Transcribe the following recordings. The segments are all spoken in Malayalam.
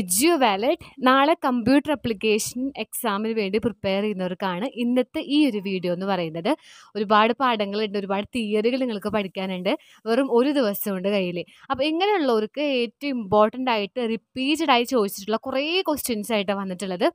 എജ്യു വാലറ്റ് നാളെ കമ്പ്യൂട്ടർ അപ്ലിക്കേഷൻ എക്സാമിന് വേണ്ടി പ്രിപ്പയർ ചെയ്യുന്നവർക്കാണ് ഇന്നത്തെ ഈ ഒരു വീഡിയോ എന്ന് പറയുന്നത് ഒരുപാട് പാഠങ്ങളുണ്ട് ഒരുപാട് തിയറികൾ നിങ്ങൾക്ക് പഠിക്കാനുണ്ട് വെറും ഒരു ദിവസം കൊണ്ട് കയ്യിൽ അപ്പോൾ ഇങ്ങനെയുള്ളവർക്ക് ഏറ്റവും ഇമ്പോർട്ടൻ്റ് ആയിട്ട് റിപ്പീറ്റഡായി ചോദിച്ചിട്ടുള്ള കുറേ ക്വസ്റ്റ്യൻസ് ആയിട്ട് വന്നിട്ടുള്ളത്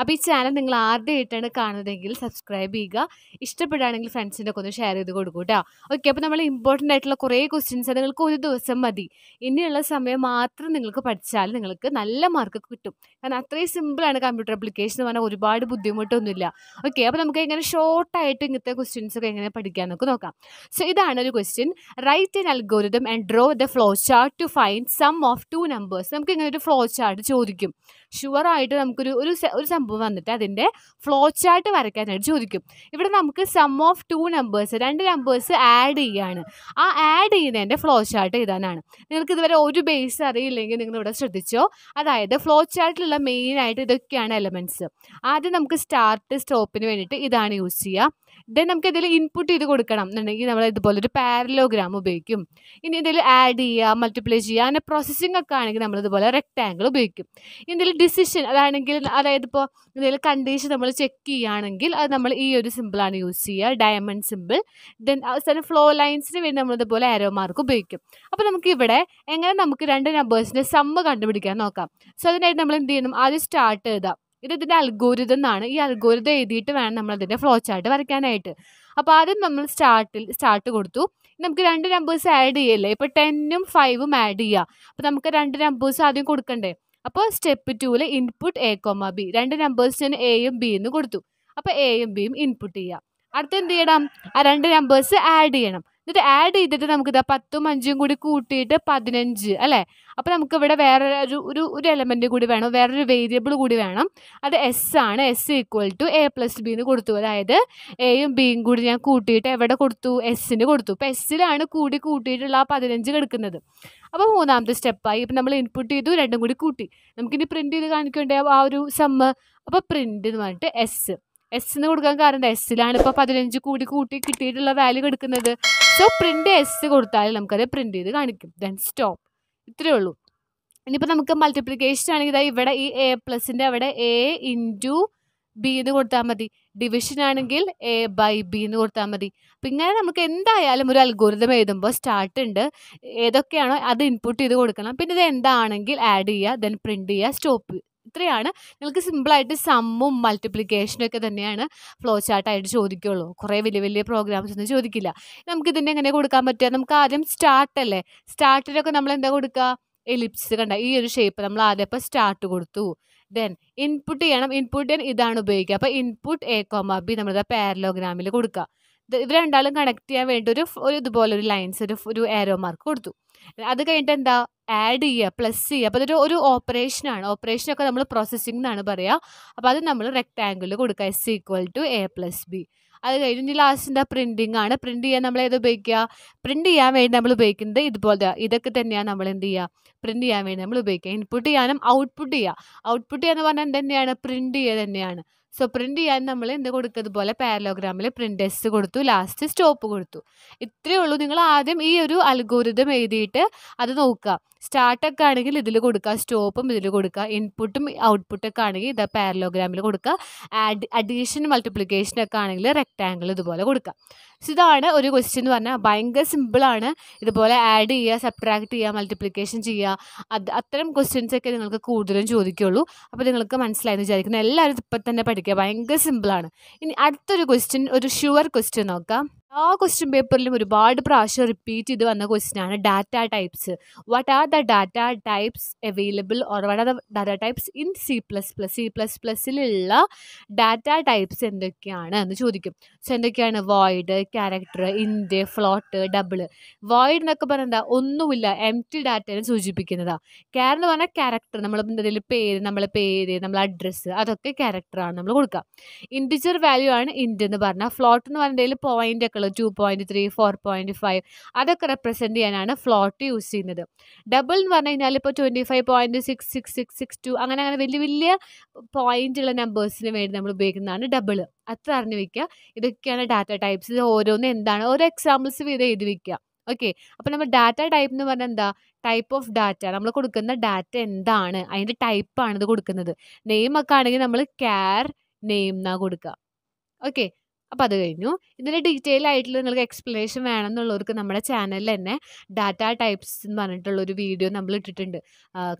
അപ്പോൾ ഈ ചാനൽ നിങ്ങൾ ആദ്യമായിട്ടാണ് കാണുന്നതെങ്കിൽ സബ്സ്ക്രൈബ് ചെയ്യുക ഇഷ്ടപ്പെടുകയാണെങ്കിൽ ഫ്രണ്ട്സിൻ്റെ ഒക്കെ ഒന്ന് ഷെയർ ചെയ്ത് കൊടുക്കും കേട്ടോ ഓക്കെ അപ്പോൾ നമ്മൾ ഇമ്പോർട്ടൻ്റ് ആയിട്ടുള്ള കുറേ ക്വസ്റ്റ്യൻസ് നിങ്ങൾക്ക് ഒരു ദിവസം മതി ഇനിയുള്ള സമയം മാത്രം നിങ്ങൾക്ക് പഠിച്ചാൽ നിങ്ങൾക്ക് നല്ല മാർക്ക് കിട്ടും കാരണം അത്രയും സിമ്പിളാണ് കമ്പ്യൂട്ടർ അപ്ലിക്കേഷൻ എന്ന് പറഞ്ഞാൽ ഒരുപാട് ബുദ്ധിമുട്ടൊന്നുമില്ല ഓക്കെ അപ്പോൾ നമുക്ക് എങ്ങനെ ഷോർട്ടായിട്ട് ഇങ്ങനത്തെ ക്വസ്റ്റ്യൻസ് ഒക്കെ എങ്ങനെ പഠിക്കാൻ നമുക്ക് നോക്കാം സോ ഇതാണ് ഒരു question write an algorithm and draw the flow chart to find sum of two numbers നമുക്ക് ഇങ്ങനെ ഒരു ഫ്ലോ ചാർട്ട് ചോദിക്കും ഷുവറായിട്ട് നമുക്കൊരു ഒരു ഒരു നമ്പർ വന്നിട്ട് അതിൻ്റെ ഫ്ലോ ചാർട്ട് വരയ്ക്കാനായിട്ട് ചോദിക്കും ഇവിടെ നമുക്ക് സം ഓഫ് ടു നമ്പേഴ്സ് രണ്ട് നമ്പേഴ്സ് ആഡ് ചെയ്യാണ് ആ ആഡ് ചെയ്യുന്നതിൻ്റെ ഫ്ലോ ചാർട്ട് ഇതാണ് നിങ്ങൾക്ക് ഇതുവരെ ഒരു ബേസ് അറിയില്ലെങ്കിൽ നിങ്ങൾ ഇവിടെ ശ്രദ്ധിച്ചോ അതായത് ഫ്ലോ ചാർട്ടിലുള്ള മെയിൻ ആയിട്ട് ഇതൊക്കെയാണ് എലമെൻറ്റ്സ് ആദ്യം നമുക്ക് സ്റ്റാർട്ട് സ്റ്റോപ്പിന് വേണ്ടിയിട്ട് ഇതാണ് യൂസ് ചെയ്യുക ദെൻ നമുക്ക് ഇതിൽ ഇൻപുട്ട് ചെയ്ത് കൊടുക്കണം എന്നുണ്ടെങ്കിൽ നമ്മൾ ഇതുപോലെ ഒരു പാരലോഗ്രാം ഉപയോഗിക്കും ഇനി ഇതിൽ ആഡ് ചെയ്യുക മൾട്ടിപ്ലൈ ചെയ്യുക അങ്ങനെ പ്രോസസ്സിംഗ് ഒക്കെ ആണെങ്കിൽ നമ്മൾ ഇതുപോലെ റെക്റ്റാങ്കിൾ ഉപയോഗിക്കും ഇതിൽ ഡിസിഷൻ അതാണെങ്കിൽ അതായത് ഇപ്പോൾ എന്തെങ്കിലും കണ്ടീഷൻ നമ്മൾ ചെക്ക് ചെയ്യുകയാണെങ്കിൽ അത് നമ്മൾ ഈ ഒരു സിമ്പിളാണ് യൂസ് ചെയ്യുക ഡയമണ്ട് സിമ്പിൾ ദെൻ അവസാനം ഫ്ലോ ലൈൻസിന് വേണ്ടി നമ്മളിതുപോലെ ആരോ മാർക്ക് ഉപയോഗിക്കും അപ്പോൾ നമുക്ക് ഇവിടെ എങ്ങനെ നമുക്ക് രണ്ട് നമ്പേഴ്സിൻ്റെ സമ്മ് കണ്ടുപിടിക്കാൻ നോക്കാം സോ അതിനായിട്ട് നമ്മൾ എന്ത് ചെയ്യണം ആദ്യം സ്റ്റാർട്ട് ചെയ്താൽ ഇത് ഇതിൻ്റെ അൽഗോരിതം എന്നാണ് ഈ അൽഗോരിതം എഴുതിയിട്ട് വേണം നമ്മൾ അതിൻ്റെ ഫ്ലോ ചാർട്ട് വരയ്ക്കാനായിട്ട് അപ്പോൾ ആദ്യം നമ്മൾ സ്റ്റാർട്ടിൽ സ്റ്റാർട്ട് കൊടുത്തു നമുക്ക് രണ്ട് നമ്പേഴ്സ് ആഡ് ചെയ്യല്ലേ ഇപ്പോൾ ടെന്നും ഫൈവും ആഡ് ചെയ്യുക അപ്പോൾ നമുക്ക് രണ്ട് നമ്പേഴ്സ് ആദ്യം കൊടുക്കണ്ടേ അപ്പോൾ സ്റ്റെപ്പ് ടൂല് ഇൻപുട്ട് എ കോമ ബി രണ്ട് നമ്പേഴ്സിന് എയും ബി എന്ന് കൊടുത്തു അപ്പോൾ എയും ബിയും ഇൻപുട്ട് ചെയ്യാം അടുത്ത് എന്ത് ചെയ്യണം ആ രണ്ട് നമ്പേഴ്സ് ആഡ് ചെയ്യണം എന്നിട്ട് ആഡ് ചെയ്തിട്ട് നമുക്ക് ഇതാ പത്തും അഞ്ചും കൂടി കൂട്ടിയിട്ട് പതിനഞ്ച് അല്ലേ അപ്പോൾ നമുക്ക് ഇവിടെ വേറെ ഒരു ഒരു ഒരു എലമെൻറ്റ് കൂടി വേണം വേറൊരു വേരിയബിൾ കൂടി വേണം അത് എസ് ആണ് S equal to A plus B എന്ന് കൊടുത്തു അതായത് എയും ബിയും കൂടി ഞാൻ കൂട്ടിയിട്ട് എവിടെ കൊടുത്തു എസ്സിന് കൊടുത്തു അപ്പോൾ എസ്സിലാണ് കൂടി കൂട്ടിയിട്ടുള്ള ആ പതിനഞ്ച് കിടക്കുന്നത് അപ്പോൾ മൂന്നാമത്തെ സ്റ്റെപ്പായി ഇപ്പം നമ്മൾ ഇൻപുട്ട് ചെയ്തു രണ്ടും കൂടി കൂട്ടി നമുക്കിനി പ്രിൻ്റ് ചെയ്ത് കാണിക്കേണ്ട ആ ഒരു സമ്മ് അപ്പോൾ പ്രിൻ്റ് എന്ന് പറഞ്ഞിട്ട് എസ് എസ് എന്ന് കൊടുക്കാൻ കാരണം എസ്സിലാണ് ഇപ്പോൾ പതിനഞ്ച് കൂടി കൂട്ടി കിട്ടിയിട്ടുള്ള വാല്യൂ കൊടുക്കുന്നത് സോ പ്രിൻ്റ് എസ് കൊടുത്താൽ നമുക്കത് പ്രിൻ്റ് ചെയ്ത് കാണിക്കും ദെൻ സ്റ്റോപ്പ് ഇത്രയേ ഉള്ളൂ ഇനിയിപ്പോൾ നമുക്ക് മൾട്ടിപ്ലിക്കേഷൻ ആണെങ്കിൽ ഇവിടെ ഈ എ പ്ലസിൻ്റെ അവിടെ എ ഇൻറ്റു ബി എന്ന് കൊടുത്താൽ മതി ഡിവിഷൻ ആണെങ്കിൽ എ ബൈ ബി എന്ന് കൊടുത്താൽ മതി അപ്പം ഇങ്ങനെ നമുക്ക് എന്തായാലും ഒരു അൽഗോരിതം എഴുതുമ്പോൾ സ്റ്റാർട്ട് ഉണ്ട് ഏതൊക്കെയാണോ അത് ഇൻപുട്ട് ചെയ്ത് കൊടുക്കണം പിന്നെ ഇത് എന്താണെങ്കിൽ ആഡ് ചെയ്യുക ദെൻ പ്രിൻറ്റ് ചെയ്യുക സ്റ്റോപ്പ് ഇത്രയാണ് നിങ്ങൾക്ക് സിമ്പിളായിട്ട് സമ്മും മൾട്ടിപ്ലിക്കേഷനും ഒക്കെ തന്നെയാണ് ഫ്ലോ ചാർട്ടായിട്ട് ചോദിക്കുള്ളൂ കുറേ വലിയ വലിയ പ്രോഗ്രാംസ് ഒന്നും ചോദിക്കില്ല നമുക്കിതിൻ്റെ എങ്ങനെ കൊടുക്കാൻ പറ്റുക നമുക്ക് ആദ്യം സ്റ്റാർട്ട് അല്ലേ സ്റ്റാർട്ടിനൊക്കെ നമ്മൾ എന്താ കൊടുക്കുക എലിപ്സ് കണ്ട ഈ ഒരു ഷേപ്പ് നമ്മൾ ആദ്യം ഇപ്പം സ്റ്റാർട്ട് കൊടുത്തു ദെൻ ഇൻപുട്ട് ചെയ്യണം ഇൻപുട്ട് ഇൻപുട്ടിന് ഇതാണ് ഉപയോഗിക്കുക അപ്പോൾ ഇൻപുട്ട് എ കോമ ബി നമ്മളിത് പാരലോഗ്രാമിൽ കൊടുക്കുക ഇത് രണ്ടാളും കണക്ട് ചെയ്യാൻ വേണ്ടി ഒരു ഒരു ഇതുപോലെ ഒരു ലൈൻസ് ഒരു ഒരു ഏരോ മാർക്ക് കൊടുത്തു അത് കഴിഞ്ഞിട്ട് എന്താ ആഡ് ചെയ്യുക പ്ലസ് ചെയ്യുക അപ്പോൾ അതൊരു ഒരു ഓപ്പറേഷനാണ് ഓപ്പറേഷനൊക്കെ നമ്മൾ പ്രോസസ്സിംഗ് എന്നാണ് പറയുക അപ്പോൾ അത് നമ്മൾ റെക്റ്റാങ്കിൾ കൊടുക്കുക S equal to A plus B അത് കഴിഞ്ഞ് ലാസ്റ്റിൻ്റെ പ്രിൻറ്റിങ് ആണ് പ്രിൻറ്റ് ചെയ്യാൻ നമ്മൾ ഏത് ഉപയോഗിക്കുക പ്രിൻറ്റ് ചെയ്യാൻ വേണ്ടി നമ്മൾ ഉപയോഗിക്കുന്നത് ഇതുപോലെ ഇതൊക്കെ തന്നെയാണ് നമ്മൾ എന്ത് ചെയ്യുക പ്രിൻറ്റ് ചെയ്യാൻ വേണ്ടി നമ്മൾ ഉപയോഗിക്കുക ഇൻപുട്ട് ചെയ്യാനും ഔട്ട്പുട്ട് ചെയ്യുക ഔട്ട്പുട്ട് ചെയ്യുക എന്ന് പറഞ്ഞാൽ എന്ത് തന്നെയാണ് പ്രിൻറ്റ് ചെയ്യുക തന്നെയാണ് സോ പ്രിൻറ്റ് ചെയ്യാൻ നമ്മൾ എന്ത് കൊടുക്കുന്നത് പാരലോഗ്രാമിൽ പ്രിൻറ്റ് കൊടുത്തു ലാസ്റ്റ് സ്റ്റോപ്പ് കൊടുത്തു ഇത്രയേ ഉള്ളൂ നിങ്ങൾ ആദ്യം ഈ ഒരു അൽഗോരിതം എഴുതിയിട്ട് അത് നോക്കുക സ്റ്റാർട്ടൊക്കെ ആണെങ്കിൽ ഇതിൽ കൊടുക്കുക സ്റ്റോപ്പും ഇതിൽ കൊടുക്കുക ഇൻപുട്ടും ഔട്ട്പുട്ടൊക്കെ ആണെങ്കിൽ ഇത് പാരലോഗ്രാമിൽ കൊടുക്കുക ആഡ് അഡീഷൻ മൾട്ടിപ്ലിക്കേഷനൊക്കെ ആണെങ്കിൽ റെക്റ്റാങ്കിൾ ഇതുപോലെ കൊടുക്കുക സോ ഇതാണ് ഒരു ക്വസ്റ്റ്യൻ എന്ന് പറഞ്ഞാൽ ഭയങ്കര സിമ്പിളാണ് ഇതുപോലെ ആഡ് ചെയ്യുക സബ്ട്രാക്ട് ചെയ്യുക മൾട്ടിപ്ലിക്കേഷൻ ചെയ്യുക അത് അത്തരം ക്വസ്റ്റ്യൻസൊക്കെ നിങ്ങൾക്ക് കൂടുതലും ചോദിക്കുകയുള്ളൂ അപ്പോൾ നിങ്ങൾക്ക് മനസ്സിലായെന്ന് വിചാരിക്കുന്നു എല്ലാവരും ഇപ്പം തന്നെ പഠിക്കുക ഭയങ്കര സിമ്പിളാണ് ഇനി അടുത്തൊരു ക്വസ്റ്റ്യൻ ഒരു ഷുവർ ക്വസ്റ്റ്യൻ നോക്കാം ആ ക്വസ്റ്റ്യൻ പേപ്പറിലും ഒരുപാട് പ്രാവശ്യം റിപ്പീറ്റ് ചെയ്ത് വന്ന ആണ് data types what are the data types available or what are the data types in C plus plus C plus പ്ലസ്സിലുള്ള ഡാറ്റ ടൈപ്സ് എന്തൊക്കെയാണ് എന്ന് ചോദിക്കും സോ എന്തൊക്കെയാണ് void character int float double void എന്നൊക്കെ പറഞ്ഞാൽ എന്താ ഒന്നുമില്ല എം ടി ഡാറ്റയെ സൂചിപ്പിക്കുന്നതാണ് ക്യാർ എന്ന് പറഞ്ഞാൽ ക്യാരക്ടർ നമ്മൾ എന്തെങ്കിലും പേര് നമ്മളെ പേര് നമ്മളെ അഡ്രസ്സ് അതൊക്കെ ക്യാരക്ടറാണ് നമ്മൾ കൊടുക്കുക ഇൻഡിജർ വാല്യൂ ആണ് ഇൻഡ് എന്ന് പറഞ്ഞാൽ ഫ്ലോട്ട് എന്ന് പറഞ്ഞാൽ point circle two point three four point five അതൊക്കെ റെപ്രസെന്റ് ചെയ്യാനാണ് ഫ്ലോട്ട് യൂസ് ചെയ്യുന്നത് ഡബിൾ എന്ന് പറഞ്ഞു കഴിഞ്ഞാൽ ഇപ്പോൾ twenty five point six six six six two അങ്ങനെ അങ്ങനെ വലിയ വലിയ പോയിന്റ് ഉള്ള നമ്പേഴ്സിന് വേണ്ടി നമ്മൾ ഉപയോഗിക്കുന്നതാണ് ഡബിൾ അത്ര അറിഞ്ഞു വയ്ക്കുക ഇതൊക്കെയാണ് ഡാറ്റ ടൈപ്സ് ഇത് ഓരോന്ന് എന്താണ് ഓരോ എക്സാമ്പിൾസ് വീതം എഴുതി വയ്ക്കുക ഓക്കെ അപ്പോൾ നമ്മൾ ഡാറ്റ ടൈപ്പ് എന്ന് പറഞ്ഞാൽ എന്താ ടൈപ്പ് ഓഫ് ഡാറ്റ നമ്മൾ കൊടുക്കുന്ന ഡാറ്റ എന്താണ് അതിൻ്റെ ടൈപ്പാണ് ഇത് കൊടുക്കുന്നത് നെയിം ഒക്കെ ആണെങ്കിൽ നമ്മൾ കെയർ നെയിം എന്നാണ് കൊടുക്കുക ഓക്കെ അപ്പോൾ അത് കഴിഞ്ഞു ഇതിൻ്റെ ഡീറ്റെയിൽ ആയിട്ടുള്ള നിങ്ങൾക്ക് എക്സ്പ്ലനേഷൻ വേണമെന്നുള്ളവർക്ക് നമ്മുടെ ചാനലിൽ തന്നെ ഡാറ്റ ടൈപ്സ് എന്ന് പറഞ്ഞിട്ടുള്ള ഒരു വീഡിയോ നമ്മൾ ഇട്ടിട്ടുണ്ട്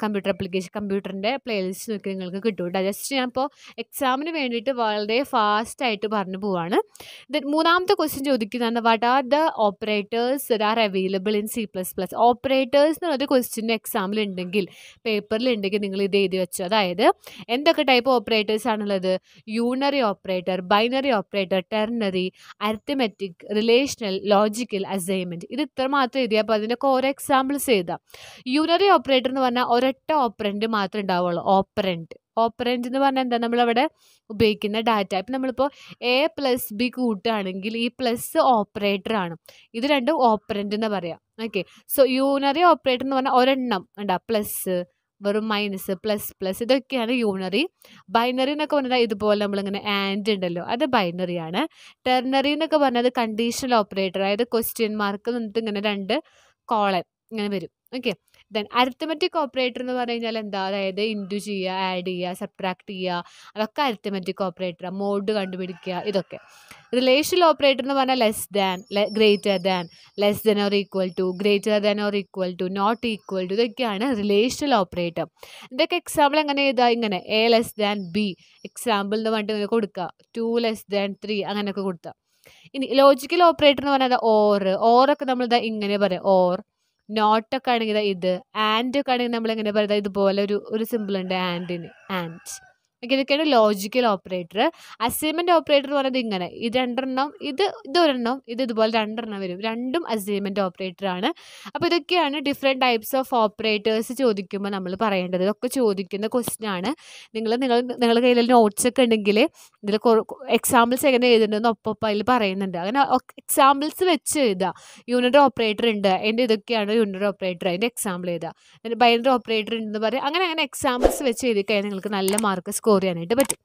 കമ്പ്യൂട്ടർ അപ്ലിക്കേഷൻ കമ്പ്യൂട്ടറിൻ്റെ പ്ലേലിസ്റ്റ് നോക്കി നിങ്ങൾക്ക് കിട്ടും ജസ്റ്റ് ഞാൻ ഇപ്പോൾ എക്സാമിന് വേണ്ടിയിട്ട് വളരെ ഫാസ്റ്റായിട്ട് പറഞ്ഞു പോവാണ് മൂന്നാമത്തെ ക്വസ്റ്റ്യൻ ചോദിക്കുന്നതാണ് what are the operators there are available in C plus plus operators എന്നുള്ളൊരു ക്വസ്റ്റ്യൻ എക്സാമിൽ ഉണ്ടെങ്കിൽ പേപ്പറിൽ ഉണ്ടെങ്കിൽ നിങ്ങൾ ഇത് എഴുതി വെച്ചു അതായത് എന്തൊക്കെ ടൈപ്പ് ഓപ്പറേറ്റേഴ്സ് ആണുള്ളത് unary operator binary operator ternary arithmetic relational logical assignment ഇത് മാത്രം എഴുതിയാൽ അപ്പോൾ അതിൻ്റെയൊക്കെ ഓരോ എക്സാമ്പിൾസ് എഴുതാം യൂണറി ഓപ്പറേറ്റർ എന്ന് പറഞ്ഞാൽ ഒരൊറ്റ ഓപ്പറൻറ്റ് മാത്രമേ ഉണ്ടാവുള്ളൂ ഓപ്പറൻറ്റ് ഓപ്പറൻറ്റ് എന്ന് പറഞ്ഞാൽ എന്താ നമ്മളവിടെ ഉപയോഗിക്കുന്ന ഡാറ്റ ഇപ്പം നമ്മളിപ്പോൾ എ പ്ലസ് ബി കൂട്ടുകയാണെങ്കിൽ ഈ പ്ലസ് ഓപ്പറേറ്റർ ആണ് ഇത് രണ്ടും ഓപ്പറൻറ്റ് എന്ന് പറയാം ഓക്കെ സോ യൂണറി ഓപ്പറേറ്റർ എന്ന് പറഞ്ഞാൽ ഒരെണ്ണം ഉണ്ടാ പ്ലസ് വെറും മൈനസ് പ്ലസ് പ്ലസ് ഇതൊക്കെയാണ് യൂണറി ബൈനറി എന്നൊക്കെ പറഞ്ഞാൽ ഇതുപോലെ നമ്മളിങ്ങനെ ആൻഡ് ഉണ്ടല്ലോ അത് ബൈനറിയാണ് ടെർണറി എന്നൊക്കെ പറഞ്ഞാൽ കണ്ടീഷണൽ ഓപ്പറേറ്റർ അതായത് ക്വസ്റ്റ്യൻ മാർക്ക് എന്നിട്ട് ഇങ്ങനെ രണ്ട് കോളൻ ഇങ്ങനെ വരും ഓക്കെ ദെൻ അരിത്തമെറ്റിക് ഓപ്പറേറ്റർ എന്ന് പറഞ്ഞു കഴിഞ്ഞാൽ എന്താ അതായത് ഇൻറ്റു ചെയ്യുക ആഡ് ചെയ്യുക സബ്ട്രാക്ട് ചെയ്യുക അതൊക്കെ അരിത്തമെറ്റിക് ഓപ്പറേറ്റർ മോഡ് കണ്ടുപിടിക്കുക ഇതൊക്കെ റിലേഷണൽ ഓപ്പറേറ്റർ എന്ന് പറഞ്ഞാൽ less than greater than less than or equal to greater than or equal to not equal to ഇതൊക്കെയാണ് റിലേഷണൽ ഓപ്പറേറ്റർ ഇതൊക്കെ എക്സാമ്പിൾ എങ്ങനെ ചെയ്താൽ ഇങ്ങനെ A less than B example എന്ന് പറഞ്ഞിട്ട് കൊടുക്കുക ടു ലെസ് ദാൻ ത്രീ അങ്ങനെയൊക്കെ കൊടുത്താൽ ഇനി ലോജിക്കൽ ഓപ്പറേറ്റർ എന്ന് പറഞ്ഞാൽ ഓർ ഓറൊക്കെ നമ്മളിതാ ഇങ്ങനെ പറയാം ഓർ നോട്ടൊക്കെ ആണെങ്കിൽ ഇത് ആൻഡ് ഒക്കെ ആണെങ്കിൽ നമ്മൾ എങ്ങനെ പറയുന്നത് ഇതുപോലെ ഒരു ഒരു സിമ്പിൾ ഉണ്ട് ആൻഡിന് ആൻഡ് ഓക്കെ ഇതൊക്കെയാണ് ലോജിക്കൽ ഓപ്പറേറ്റർ അസൈൻമെൻറ്റ് ഓപ്പറേറ്റർ എന്ന് പറയുന്നത് ഇങ്ങനെ ഇത് രണ്ടെണ്ണം ഇത് ഇതൊരെണ്ണം ഇത് ഇതുപോലെ രണ്ടെണ്ണം വരും രണ്ടും അസൈൻമെൻറ്റ് ഓപ്പറേറ്റർ ആണ് അപ്പോൾ ഇതൊക്കെയാണ് ഡിഫറെൻറ്റ് ടൈപ്സ് ഓഫ് ഓപ്പറേറ്റേഴ്സ് ചോദിക്കുമ്പോൾ നമ്മൾ പറയേണ്ടത് ഇതൊക്കെ ചോദിക്കുന്ന ക്വസ്റ്റ്യൻ ആണ് നിങ്ങൾ നിങ്ങൾ നിങ്ങളുടെ കയ്യിൽ ഒക്കെ ഉണ്ടെങ്കിൽ ഇതിൽ എക്സാമ്പിൾസ് എങ്ങനെ എഴുതുന്നുണ്ടെന്ന് ഒപ്പം അതിൽ പറയുന്നുണ്ട് അങ്ങനെ എക്സാമ്പിൾസ് വെച്ച് എഴുതുക യൂണിറ്റ് ഓപ്പറേറ്റർ ഉണ്ട് എൻ്റെ ഇതൊക്കെയാണ് യൂണിറ്റ് ഓപ്പറേറ്റർ അതിൻ്റെ എക്സാമ്പിൾ എഴുതുക ബൈനറി ഓപ്പറേറ്റർ ഉണ്ടെന്ന് പറയുക അങ്ങനെ അങ്ങനെ എക്സാമ്പിൾസ് വെച്ച് എഴുതി കഴിഞ്ഞാൽ നിങ്ങൾക്ക് നല്ല മാർക്ക് സ്കോർ ചെയ്യാനായിട്ട് പറ്റും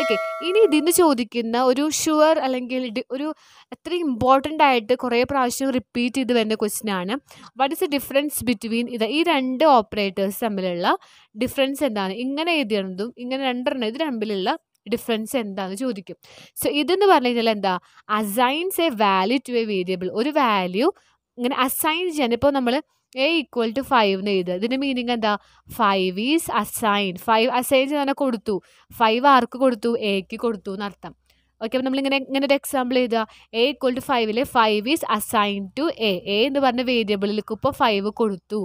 ഓക്കെ ഇനി ഇതിന് ചോദിക്കുന്ന ഒരു ഷുവർ അല്ലെങ്കിൽ ഒരു അത്രയും ഇമ്പോർട്ടൻ്റ് ആയിട്ട് കുറേ പ്രാവശ്യം റിപ്പീറ്റ് ചെയ്ത് വരുന്ന ക്വസ്റ്റ്യൻ ആണ് what is the difference between ഇത് ഈ രണ്ട് ഓപ്പറേറ്റേഴ്സ് തമ്മിലുള്ള ഡിഫറൻസ് എന്താണ് ഇങ്ങനെ എഴുതിയതും ഇങ്ങനെ രണ്ടെണ്ണം ഇത് തമ്മിലുള്ള ഡിഫറൻസ് എന്താന്ന് ചോദിക്കും സോ ഇതെന്ന് പറഞ്ഞു കഴിഞ്ഞാൽ എന്താ assigns a value to a variable ഒരു വാല്യൂ ഇങ്ങനെ അസൈൻ ചെയ്യാൻ ഇപ്പോൾ നമ്മൾ എ ഈക്വൽ ടു ഫൈവ് എന്ന് എഴുതുക ഇതിൻ്റെ മീനിങ് എന്താ five is assign five assign ചെയ്താൽ കൊടുത്തു ഫൈവ് ആർക്ക് കൊടുത്തു എക്ക് കൊടുത്തു എന്നർത്ഥം ഓക്കെ അപ്പം നമ്മളിങ്ങനെ ഇങ്ങനെ ഒരു എക്സാമ്പിൾ എഴുതുക എ ഈക്വൽ ടു ഫൈവിൽ five is assign to A A എന്ന് പറഞ്ഞ വേരിയബിളിലേക്ക് ഇപ്പോൾ ഫൈവ് കൊടുത്തു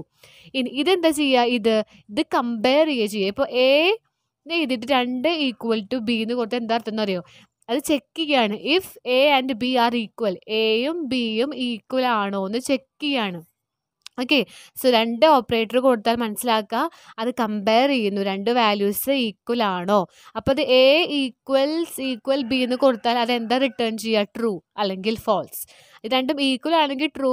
ഇനി ഇതെന്താ ചെയ്യുക ഇത് ഇത് കമ്പയർ ചെയ്യുക ചെയ്യുക ഇപ്പോൾ എ എഴുതിയിട്ട് രണ്ട് ഈക്വൽ ടു ബി എന്ന് കൊടുത്ത് എന്താ അർത്ഥം എന്നറിയോ അത് ചെക്ക് ചെയ്യാണ് if A and B are equal എയും ബിയും ഈക്വൽ ആണോ എന്ന് ചെക്ക് ചെയ്യാണ് ഓക്കെ സോ രണ്ട് ഓപ്പറേറ്റർ കൊടുത്താൽ മനസ്സിലാക്കുക അത് കമ്പയർ ചെയ്യുന്നു രണ്ട് വാല്യൂസ് ഈക്വൽ ആണോ അപ്പോൾ അത് എ ഈക്വൽസ് ഈക്വൽ ബി എന്ന് കൊടുത്താൽ അത് എന്താ റിട്ടേൺ ചെയ്യുക ട്രൂ അല്ലെങ്കിൽ ഫോൾസ് രണ്ടും ഈക്വൽ ആണെങ്കിൽ ട്രൂ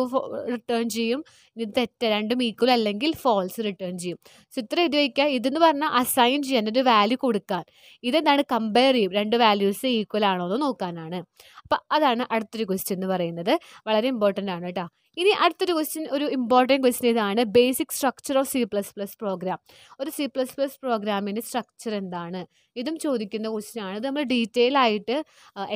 റിട്ടേൺ ചെയ്യും ഇത് തെറ്റ് രണ്ടും ഈക്വൽ അല്ലെങ്കിൽ ഫോൾസ് റിട്ടേൺ ചെയ്യും സോ ഇത്ര ഇത് വയ്ക്കുക ഇതെന്ന് പറഞ്ഞാൽ അസൈൻ ചെയ്യാൻ ഒരു വാല്യൂ കൊടുക്കാൻ ഇതെന്താണ് കമ്പയർ ചെയ്യും രണ്ട് വാല്യൂസ് ഈക്വൽ ആണോ എന്ന് നോക്കാനാണ് അപ്പം അതാണ് അടുത്തൊരു ക്വസ്റ്റ്യൻ എന്ന് പറയുന്നത് വളരെ ഇമ്പോർട്ടൻ്റ് ആണ് കേട്ടോ ഇനി അടുത്തൊരു ക്വസ്റ്റ്യൻ ഒരു ഇമ്പോർട്ടൻറ്റ് ക്വസ്റ്റ്യൻ ഇതാണ് basic structure of C plus plus program ഒരു സി പ്ലസ് പ്ലസ് പ്രോഗ്രാമിൻ്റെ സ്ട്രക്ചർ എന്താണ് ഇതും ചോദിക്കുന്ന ക്വസ്റ്റ്യൻ ആണ് ഇത് നമ്മൾ ഡീറ്റെയിൽ ആയിട്ട്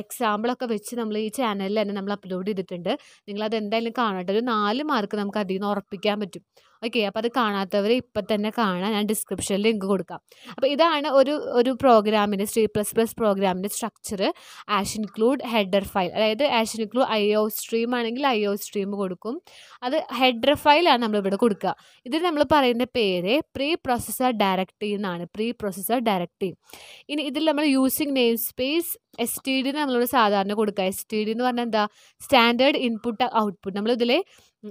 എക്സാമ്പിളൊക്കെ വെച്ച് നമ്മൾ ഈ ചാനലിൽ തന്നെ നമ്മൾ അപ്ലോഡ് ചെയ്തിട്ടുണ്ട് നിങ്ങളത് എന്തായാലും കാണട്ടെ ഒരു നാല് മാർക്ക് നമുക്ക് അതിൽ നിന്ന് ഉറപ്പിക്കാൻ പറ്റും ഓക്കെ അപ്പോൾ അത് കാണാത്തവർ ഇപ്പം തന്നെ കാണാൻ ഞാൻ ഡിസ്ക്രിപ്ഷനിൽ ലിങ്ക് കൊടുക്കാം അപ്പോൾ ഇതാണ് ഒരു ഒരു പ്രോഗ്രാമിൻ്റെ സ്ട്രീ പ്ലസ് പ്ലസ് പ്രോഗ്രാമിൻ്റെ structure hash include header file അതായത് hash include I O stream ആണെങ്കിൽ ഐ ഒ സ്ട്രീം കൊടുക്കും അത് ഹെഡർ ഫയലാണ് നമ്മളിവിടെ കൊടുക്കുക ഇതിൽ നമ്മൾ പറയുന്ന പേര് പ്രീ പ്രോസസ്സർ ഡയറക്റ്റീവ് എന്നാണ് പ്രീ പ്രോസസ്സർ ഡയറക്റ്റീവ് ഇനി ഇതിൽ നമ്മൾ using namespace S T D നമ്മളോട് സാധാരണ കൊടുക്കുക എസ് ടി ഡി എന്ന് പറഞ്ഞാൽ എന്താ സ്റ്റാൻഡേർഡ് ഇൻപുട്ട് ഔട്ട്പുട്ട് നമ്മൾ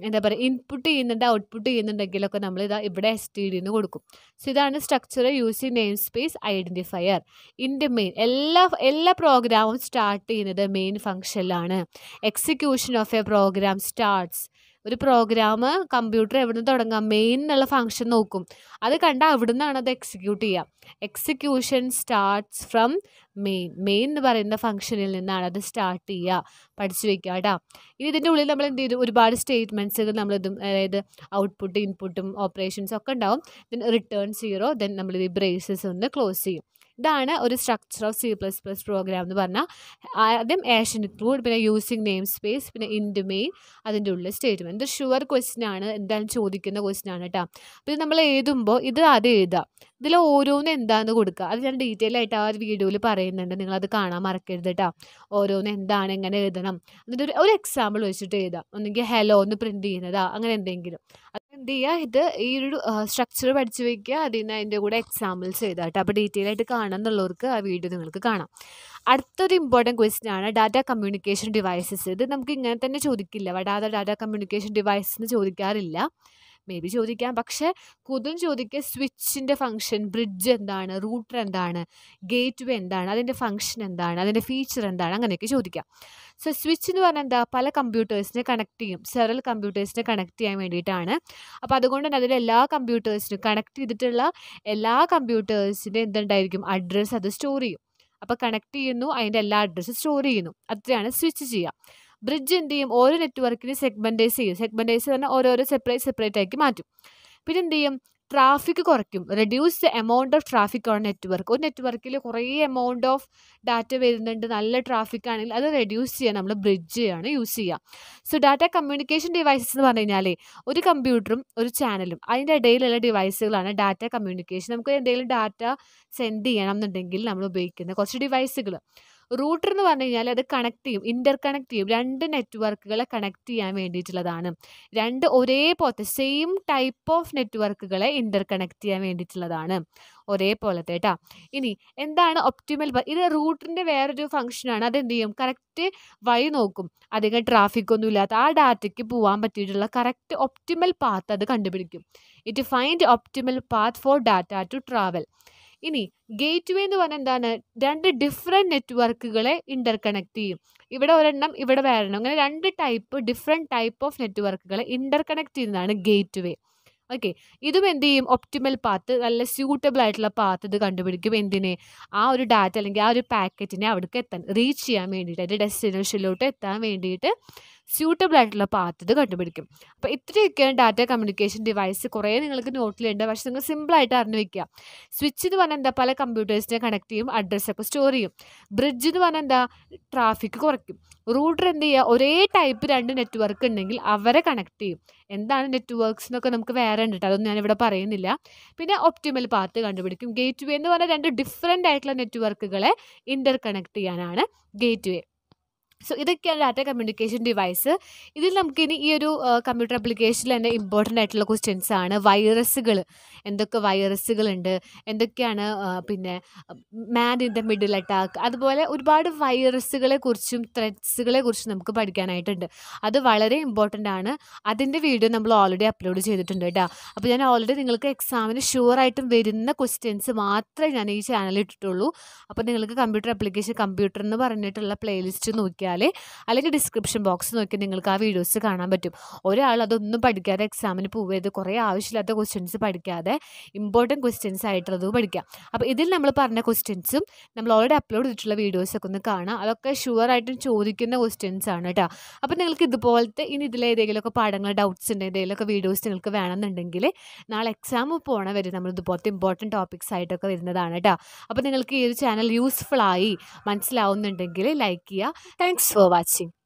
എന്താ പറയുക ഇൻപുട്ട് ചെയ്യുന്നുണ്ട് ഔട്ട്പുട്ട് ചെയ്യുന്നുണ്ടെങ്കിലൊക്കെ നമ്മൾ ഇതാ ഇവിടെ എസ് ടി ഡിന്ന് കൊടുക്കും സോ ഇതാണ് structure using namespace identifier int main എല്ലാ എല്ലാ പ്രോഗ്രാമും സ്റ്റാർട്ട് ചെയ്യുന്നത് മെയിൻ ഫംഗ്ഷനിലാണ് execution of a program starts ഒരു പ്രോഗ്രാം കമ്പ്യൂട്ടർ എവിടെ നിന്ന് തുടങ്ങാം മെയിൻ എന്നുള്ള ഫങ്ഷൻ നോക്കും അത് കണ്ട അവിടെ നിന്നാണ് അത് എക്സിക്യൂട്ട് ചെയ്യുക execution starts from main main എന്ന് പറയുന്ന ഫങ്ഷനിൽ നിന്നാണ് അത് സ്റ്റാർട്ട് ചെയ്യുക പഠിച്ചു വെക്കുക കേട്ടോ ഇനി ഇതിൻ്റെ ഉള്ളിൽ നമ്മൾ എന്ത് ചെയ്തു ഒരുപാട് സ്റ്റേറ്റ്മെൻറ്റ്സ് നമ്മൾ ഇതും അതായത് ഔട്ട്പുട്ട് ഇൻപുട്ടും ഓപ്പറേഷൻസ് ഒക്കെ ഉണ്ടാവും ദെൻ റിട്ടേൺ സീറോ ദെൻ നമ്മൾ ഈ ബ്രേസസ് ഒന്ന് ക്ലോസ് ചെയ്യും ഇതാണ് ഒരു structure of C plus plus program എന്ന് പറഞ്ഞാൽ ആദ്യം ഏഷൻ ഇൻക്ലൂഡ് പിന്നെ യൂസിങ് നെയിം സ്പേസ് പിന്നെ ഇൻഡ് മെയിൻ അതിൻ്റെ ഉള്ളിൽ സ്റ്റേറ്റ്മെൻറ്റ് ഇത് ഷുവർ ക്വസ്റ്റ്യൻ ആണ് എന്തായാലും ചോദിക്കുന്ന ക്വസ്റ്റ്യൻ ആണ് കേട്ടോ ഇത് നമ്മൾ എഴുതുമ്പോൾ ഇത് അത് എഴുതാം ഇതിൽ ഓരോന്ന് എന്താണെന്ന് കൊടുക്കുക അത് ഞാൻ ഡീറ്റെയിൽ ആയിട്ട് ആ ഒരു വീഡിയോയിൽ പറയുന്നുണ്ട് നിങ്ങളത് കാണാൻ മറക്കരുത് കേട്ടോ ഓരോന്ന് എന്താണ് എങ്ങനെ എഴുതണം എന്നിട്ട് ഒരു എക്സാമ്പിൾ വെച്ചിട്ട് എഴുതാം ഒന്നെങ്കിൽ ഹലോ ഒന്ന് പ്രിൻറ്റ് ചെയ്യുന്നതാ അങ്ങനെ എന്തെങ്കിലും എന്ത് ചെയ്യുക ഇത് ഈ ഒരു സ്ട്രക്ചർ പഠിച്ചു വയ്ക്കുക അതിൽ നിന്ന് അതിൻ്റെ കൂടെ എക്സാമ്പിൾസ് ചെയ്തട്ടോ അപ്പോൾ ഡീറ്റെയിൽ ആയിട്ട് എന്നുള്ളവർക്ക് ആ വീഡിയോ നിങ്ങൾക്ക് കാണാം അടുത്തൊരു ഇമ്പോർട്ടൻറ്റ് ക്വസ്റ്റ്യൻ ആണ് ഡാറ്റ കമ്മ്യൂണിക്കേഷൻ ഡിവൈസസ് ഇത് നമുക്ക് ഇങ്ങനെ തന്നെ ചോദിക്കില്ല വടാതെ ഡാറ്റ കമ്മ്യൂണിക്കേഷൻ ഡിവൈസസ് എന്ന് ചോദിക്കാറില്ല മേ ബി ചോദിക്കാം പക്ഷെ കുതും ചോദിക്കുക സ്വിച്ചിൻ്റെ ഫംഗ്ഷൻ ബ്രിഡ്ജ് എന്താണ് റൂട്ടർ എന്താണ് ഗേറ്റ് വേ എന്താണ് അതിൻ്റെ ഫംഗ്ഷൻ എന്താണ് അതിൻ്റെ ഫീച്ചർ എന്താണ് അങ്ങനെയൊക്കെ ചോദിക്കാം സൊ സ്വിച്ച് എന്ന് പറഞ്ഞാൽ എന്താ പല കമ്പ്യൂട്ടേഴ്സിനെ കണക്ട് ചെയ്യും സെവറൽ കമ്പ്യൂട്ടേഴ്സിനെ കണക്ട് ചെയ്യാൻ വേണ്ടിയിട്ടാണ് അപ്പോൾ അതുകൊണ്ട് തന്നെ അതിൽ എല്ലാ കമ്പ്യൂട്ടേഴ്സിനും കണക്ട് ചെയ്തിട്ടുള്ള എല്ലാ കമ്പ്യൂട്ടേഴ്സിൻ്റെ എന്തുണ്ടായിരിക്കും അഡ്രസ്സ് അത് സ്റ്റോർ ചെയ്യും അപ്പോൾ കണക്ട് ചെയ്യുന്നു അതിൻ്റെ എല്ലാ അഡ്രസ്സും സ്റ്റോർ ചെയ്യുന്നു അത്രയാണ് സ്വിച്ച് ചെയ്യുക ബ്രിഡ്ജ് എന്ത് ചെയ്യും ഓരോ നെറ്റ്വർക്കിനെ സെഗ്മെൻറ്റൈസ് ചെയ്യും സെഗ്മെൻറ്റൈസ് തന്നെ ഓരോരോ സെപ്പറേറ്റ് സെപ്പറേറ്റ് ആക്കി മാറ്റും പിന്നെ എന്ത് ചെയ്യും ട്രാഫിക് കുറയ്ക്കും reduce the amount of traffic on network ഒരു നെറ്റ്വർക്കിൽ കുറേ എമൗണ്ട് ഓഫ് ഡാറ്റ വരുന്നുണ്ട് നല്ല ട്രാഫിക് ആണെങ്കിൽ അത് റെഡ്യൂസ് ചെയ്യാൻ നമ്മൾ ബ്രിഡ്ജ് ആണ് യൂസ് ചെയ്യുക സോ ഡാറ്റ കമ്മ്യൂണിക്കേഷൻ ഡിവൈസസ് എന്ന് പറഞ്ഞു കഴിഞ്ഞാൽ ഒരു കമ്പ്യൂട്ടറും ഒരു ചാനലും അതിൻ്റെ ഇടയിലുള്ള ഡിവൈസുകളാണ് ഡാറ്റ കമ്മ്യൂണിക്കേഷൻ നമുക്ക് എന്തെങ്കിലും ഡാറ്റ സെൻഡ് ചെയ്യണം എന്നുണ്ടെങ്കിൽ നമ്മൾ ഉപയോഗിക്കുന്ന കുറച്ച് ഡിവൈസുകൾ റൂട്ടർ എന്ന് പറഞ്ഞു കഴിഞ്ഞാൽ അത് കണക്ട് ചെയ്യും ഇൻ്റർ കണക്ട് ചെയ്യും രണ്ട് നെറ്റ്വർക്കുകളെ കണക്ട് ചെയ്യാൻ വേണ്ടിയിട്ടുള്ളതാണ് രണ്ട് ഒരേപോലത്തെ സെയിം ടൈപ്പ് ഓഫ് നെറ്റ്വർക്കുകളെ ഇൻ്റർ കണക്ട് ചെയ്യാൻ വേണ്ടിയിട്ടുള്ളതാണ് ഒരേപോലത്തെ കേട്ടോ ഇനി എന്താണ് ഒപ്റ്റിമൽ ഇത് റൂട്ടിൻ്റെ വേറൊരു ഫംഗ്ഷനാണ് അത് എന്ത് ചെയ്യും കറക്റ്റ് വഴി നോക്കും അധികം ട്രാഫിക് ഒന്നും ഇല്ലാത്ത ആ ഡാറ്റയ്ക്ക് പോകാൻ പറ്റിയിട്ടുള്ള കറക്റ്റ് ഒപ്റ്റിമൽ പാത്ത് അത് കണ്ടുപിടിക്കും it find optimal path for data to travel ഇനി ഗേറ്റ് വേ എന്ന് പറഞ്ഞാൽ എന്താണ് രണ്ട് ഡിഫറെൻറ്റ് നെറ്റ്വർക്കുകളെ ഇൻ്റർ കണക്ട് ചെയ്യും ഇവിടെ ഒരെണ്ണം ഇവിടെ വേറെണ്ണം അങ്ങനെ രണ്ട് ടൈപ്പ് ഡിഫറെൻറ്റ് ടൈപ്പ് ഓഫ് നെറ്റ്വർക്കുകളെ ഇൻ്റർ കണക്ട് ചെയ്യുന്നതാണ് ഗേറ്റ് വേ ഓക്കെ ഇതും എന്ത് ചെയ്യും ഒപ്റ്റിമൽ പാത്ത് നല്ല സ്യൂട്ടബിൾ ആയിട്ടുള്ള പാത്ത് ഇത് കണ്ടുപിടിക്കും എന്തിനെ ആ ഒരു ഡാറ്റ അല്ലെങ്കിൽ ആ ഒരു പാക്കറ്റിനെ അവിടേക്ക് എത്താൻ റീച്ച് ചെയ്യാൻ വേണ്ടിയിട്ട് അതിൻ്റെ ഡെസ്റ്റിനേഷനിലോട്ട് എത്താൻ വേണ്ടിയിട്ട് സ്യൂട്ടബിൾ ആയിട്ടുള്ള പാത്ത് ഇത് കണ്ടുപിടിക്കും അപ്പോൾ ഇത്രയൊക്കെയാണ് ഡാറ്റ കമ്മ്യൂണിക്കേഷൻ ഡിവൈസ് കുറേ നിങ്ങൾക്ക് നോട്ടിലുണ്ട് പക്ഷെ നിങ്ങൾ സിമ്പിളായിട്ട് അറിഞ്ഞു വയ്ക്കുക സ്വിച്ച് എന്ന് പറഞ്ഞാൽ എന്താ പല കമ്പ്യൂട്ടേഴ്സിനെ കണക്ട് ചെയ്യും അഡ്രസ്സൊക്കെ സ്റ്റോർ ചെയ്യും ബ്രിഡ്ജ് എന്ന് പറഞ്ഞാൽ എന്താ ട്രാഫിക് കുറയ്ക്കും റൂട്ടർ എന്ത് ചെയ്യുക ഒരേ ടൈപ്പ് രണ്ട് നെറ്റ്വർക്ക് ഉണ്ടെങ്കിൽ അവരെ കണക്ട് ചെയ്യും എന്താണ് നെറ്റ്വർക്ക്സ് എന്നൊക്കെ നമുക്ക് വേറെ ഉണ്ട് കേട്ടോ അതൊന്നും ഞാനിവിടെ പറയുന്നില്ല പിന്നെ ഒപ്റ്റിമൽ പാത്ത് കണ്ടുപിടിക്കും ഗേറ്റ് വേ എന്ന് പറഞ്ഞാൽ രണ്ട് ഡിഫറെൻ്റ് ആയിട്ടുള്ള നെറ്റ്വർക്കുകളെ ഇൻ്റർ കണക്ട് ചെയ്യാനാണ് ഗേറ്റ് വേ സോ ഇതൊക്കെയാണ് ഡാറ്റ കമ്മ്യൂണിക്കേഷൻ ഡിവൈസ് ഇതിൽ നമുക്കിനി ഈ ഒരു കമ്പ്യൂട്ടർ ആപ്ലിക്കേഷനിൽ തന്നെ ഇമ്പോർട്ടൻ്റ് ആയിട്ടുള്ള ക്വസ്റ്റ്യൻസ് ആണ് വൈറസുകൾ എന്തൊക്കെ വൈറസുകളുണ്ട് എന്തൊക്കെയാണ് പിന്നെ man in the middle attack അതുപോലെ ഒരുപാട് വൈറസുകളെ കുറിച്ചും ത്രെഡ്സുകളെ കുറിച്ചും നമുക്ക് പഠിക്കാനായിട്ടുണ്ട് അത് വളരെ ഇമ്പോർട്ടൻ്റ് ആണ് അതിൻ്റെ വീഡിയോ നമ്മൾ ഓൾറെഡി അപ്ലോഡ് ചെയ്തിട്ടുണ്ട് കേട്ടോ അപ്പോൾ ഞാൻ ഓൾറെഡി നിങ്ങൾക്ക് എക്സാമിന് ഷുവറായിട്ടും വരുന്ന ക്വസ്റ്റ്യൻസ് മാത്രമേ ഞാൻ ഈ ചാനലിൽ ഇട്ടിട്ടുള്ളൂ അപ്പോൾ നിങ്ങൾക്ക് കമ്പ്യൂട്ടർ ആപ്ലിക്കേഷൻ കമ്പ്യൂട്ടർ എന്ന് പറഞ്ഞിട്ടുള്ള പ്ലേലിസ്റ്റ് നോക്കിയാൽ ചെയ്താൽ അല്ലെങ്കിൽ ഡിസ്ക്രിപ്ഷൻ ബോക്സ് നോക്കി നിങ്ങൾക്ക് ആ വീഡിയോസ് കാണാൻ പറ്റും ഒരാൾ അതൊന്നും പഠിക്കാതെ എക്സാമിന് പോവരുത് കുറേ ആവശ്യമില്ലാത്ത ക്വസ്റ്റ്യൻസ് പഠിക്കാതെ ഇമ്പോർട്ടൻ്റ് ക്വസ്റ്റ്യൻസ് ആയിട്ടുള്ളതും പഠിക്കാം അപ്പോൾ ഇതിൽ നമ്മൾ പറഞ്ഞ ക്വസ്റ്റ്യൻസും നമ്മൾ ഓൾറെഡി അപ്ലോഡ് ചെയ്തിട്ടുള്ള വീഡിയോസൊക്കെ ഒന്ന് കാണാം അതൊക്കെ ആയിട്ടും ചോദിക്കുന്ന ക്വസ്റ്റ്യൻസ് ആണ് കേട്ടോ അപ്പോൾ നിങ്ങൾക്ക് ഇതുപോലത്തെ ഇനി ഏതെങ്കിലുമൊക്കെ പാഠങ്ങൾ ഡൗട്ട്സ് ഉണ്ട് ഏതെങ്കിലുമൊക്കെ വീഡിയോസ് നിങ്ങൾക്ക് വേണമെന്നുണ്ടെങ്കിൽ നാളെ എക്സാം പോണ വരെ നമ്മൾ ഇതുപോലത്തെ ഇമ്പോർട്ടൻറ്റ് ടോപ്പിക്സ് ആയിട്ടൊക്കെ വരുന്നതാണ് കേട്ടോ അപ്പോൾ നിങ്ങൾക്ക് ഈ ഒരു ചാനൽ യൂസ്ഫുൾ ആയി മനസ്സിലാവുന്നുണ്ടെങ്കിൽ ലൈക്ക് ചെയ്യുക 谢谢苏瓦西。